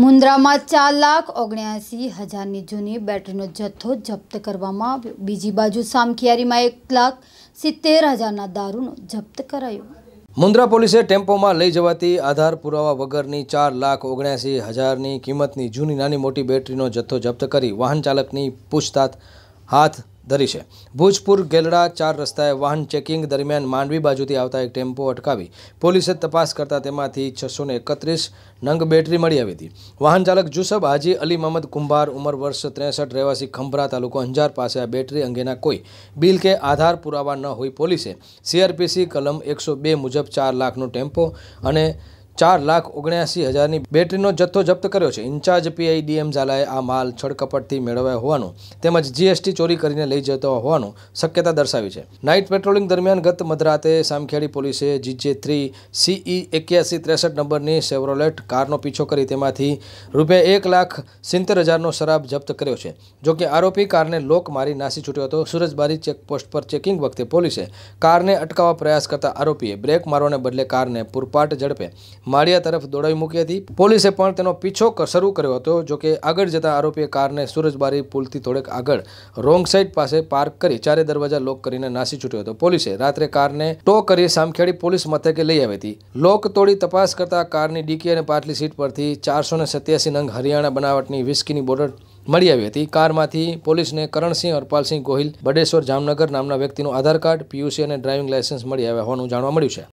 મુન્દ્રામાં ચાર લાખ ઓગણ્યાસી હજારની જૂની બેટરીનો જથ્થો જપ્ત કરવામાં આવ્યો બીજી બાજુ સામખિયારીમાં એક લાખ સિત્તેર હજારના દારૂનો જપ્ત કરાયો મુન્દ્રા પોલીસે ટેમ્પોમાં લઈ જવાતી આધાર પુરાવા વગરની ચાર લાખ ઓગણ્યાસી હજારની કિંમતની જૂની નાની મોટી બેટરીનો જથ્થો જપ્ત કરી વાહન ચાલકની પૂછતાછ હાથ ધરી છે ભુજપુર ગેલડા ચાર રસ્તાએ વાહન ચેકિંગ દરમિયાન માંડવી બાજુથી આવતા એક ટેમ્પો અટકાવી પોલીસે તપાસ કરતાં તેમાંથી છસો ને એકત્રીસ નંગ બેટરી મળી આવી હતી વાહન ચાલક જુસબ હાજી અલી મહમદ કુંભાર ઉંમર વર્ષ ત્રેસઠ રહેવાસી ખંભરા તાલુકો અંજાર પાસે આ બેટરી અંગેના કોઈ બિલ કે આધાર પુરાવા ન હોય પોલીસે સીઆરપીસી કલમ એકસો બે મુજબ ચાર લાખનો ટેમ્પો અને ચાર લાખ ઓગણ્યાસી હજારની બેટરીનો જથ્થો જપ્ત કર્યો છે ઇન્ચાર્જ પીઆઈ ડીએમ ઝાલાએ આ માલ છડકપટથી મેળવાયો હોવાનું તેમજ જીએસટી ચોરી કરીને લઈ જતો હોવાનું શક્યતા દર્શાવી છે નાઇટ પેટ્રોલિંગ દરમિયાન ગત મધરાતે સામખેડી પોલીસે જીજે થ્રી સીઈ એક્યાસી ત્રેસઠ નંબરની સેવરોલેટ કારનો પીછો કરી તેમાંથી રૂપિયા એક લાખ સિત્તેર હજારનો શરાબ જપ્ત કર્યો છે જોકે આરોપી કારને લોક મારી નાસી છૂટ્યો હતો સુરજબારી ચેકપોસ્ટ પર ચેકિંગ વખતે પોલીસે કારને અટકાવવા પ્રયાસ કરતા આરોપીએ બ્રેક મારવાને બદલે કારને પૂરપાટ ઝડપે માળિયા તરફ દોડાવી મૂકી હતી પોલીસે પણ તેનો પીછો શરૂ કર્યો હતો જોકે આગળ જતા આરોપીએ કારને સુરજબારી પુલથી થોડેક આગળ રોંગ સાઇડ પાસે પાર્ક કરી ચારે દરવાજા લોક કરીને નાસી છૂટ્યો હતો પોલીસે રાત્રે કારને ટો કરી સામખેડી પોલીસ મથકે લઈ આવી હતી લોક તોડી તપાસ કરતા કારની ડીકી અને પાટલી સીટ પરથી ચારસો ને સત્યાસી નંગ હરિયાણા બનાવટની વિસ્કીની બોર્ડર મળી આવી હતી કારમાંથી પોલીસને કરણસિંહ હરપાલસિંહ ગોહિલ બડેશ્વર જામનગર નામના વ્યક્તિનું આધાર કાર્ડ પીયુસી અને ડ્રાઇવિંગ લાયસન્સ મળી આવ્યા હોવાનું જાણવા મળ્યું છે